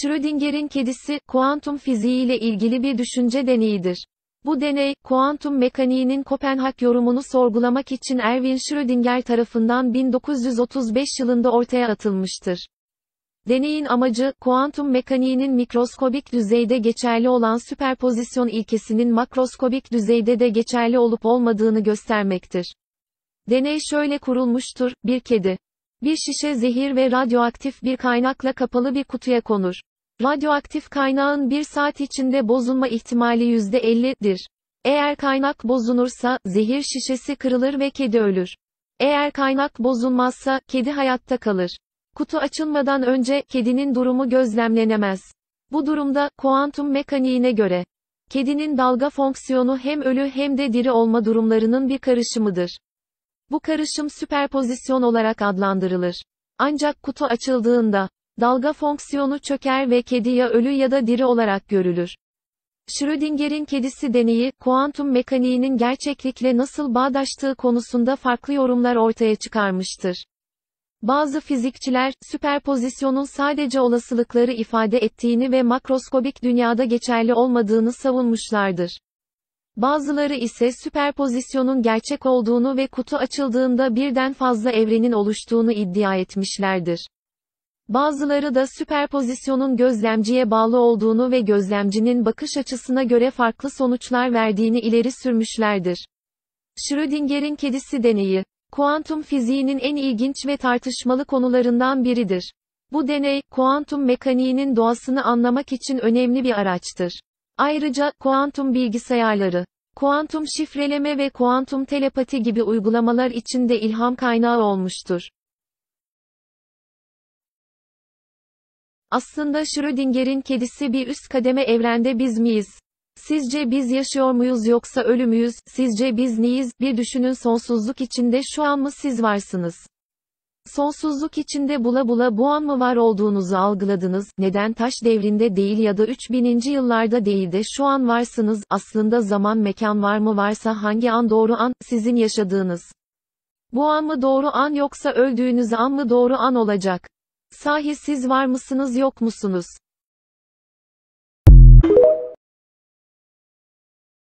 Schrödinger'in kedisi, kuantum fiziği ile ilgili bir düşünce deneyidir. Bu deney, kuantum mekaniğinin Kopenhag yorumunu sorgulamak için Erwin Schrödinger tarafından 1935 yılında ortaya atılmıştır. Deneyin amacı, kuantum mekaniğinin mikroskobik düzeyde geçerli olan süperpozisyon ilkesinin makroskobik düzeyde de geçerli olup olmadığını göstermektir. Deney şöyle kurulmuştur, bir kedi, bir şişe zehir ve radyoaktif bir kaynakla kapalı bir kutuya konur. Radyoaktif kaynağın bir saat içinde bozulma ihtimali %50'dir. Eğer kaynak bozulursa, zehir şişesi kırılır ve kedi ölür. Eğer kaynak bozulmazsa, kedi hayatta kalır. Kutu açılmadan önce, kedinin durumu gözlemlenemez. Bu durumda, kuantum mekaniğine göre, kedinin dalga fonksiyonu hem ölü hem de diri olma durumlarının bir karışımıdır. Bu karışım süperpozisyon olarak adlandırılır. Ancak kutu açıldığında, dalga fonksiyonu çöker ve kedi ya ölü ya da diri olarak görülür. Schrödinger'in kedisi deneyi, kuantum mekaniğinin gerçeklikle nasıl bağdaştığı konusunda farklı yorumlar ortaya çıkarmıştır. Bazı fizikçiler, süperpozisyonun sadece olasılıkları ifade ettiğini ve makroskobik dünyada geçerli olmadığını savunmuşlardır. Bazıları ise süperpozisyonun gerçek olduğunu ve kutu açıldığında birden fazla evrenin oluştuğunu iddia etmişlerdir. Bazıları da süperpozisyonun gözlemciye bağlı olduğunu ve gözlemcinin bakış açısına göre farklı sonuçlar verdiğini ileri sürmüşlerdir. Schrödinger'in kedisi deneyi, kuantum fiziğinin en ilginç ve tartışmalı konularından biridir. Bu deney, kuantum mekaniğinin doğasını anlamak için önemli bir araçtır. Ayrıca, kuantum bilgisayarları, kuantum şifreleme ve kuantum telepati gibi uygulamalar için de ilham kaynağı olmuştur. Aslında Schrödinger'in kedisi bir üst kademe evrende biz miyiz? Sizce biz yaşıyor muyuz yoksa ölü müyüz? Sizce biz neyiz? Bir düşünün sonsuzluk içinde şu an mı siz varsınız? Sonsuzluk içinde bula bula bu an mı var olduğunuzu algıladınız, neden taş devrinde değil ya da 3000. yıllarda değil de şu an varsınız, aslında zaman mekan var mı varsa hangi an doğru an, sizin yaşadığınız. Bu an mı doğru an yoksa öldüğünüz an mı doğru an olacak? Sahi siz var mısınız yok musunuz?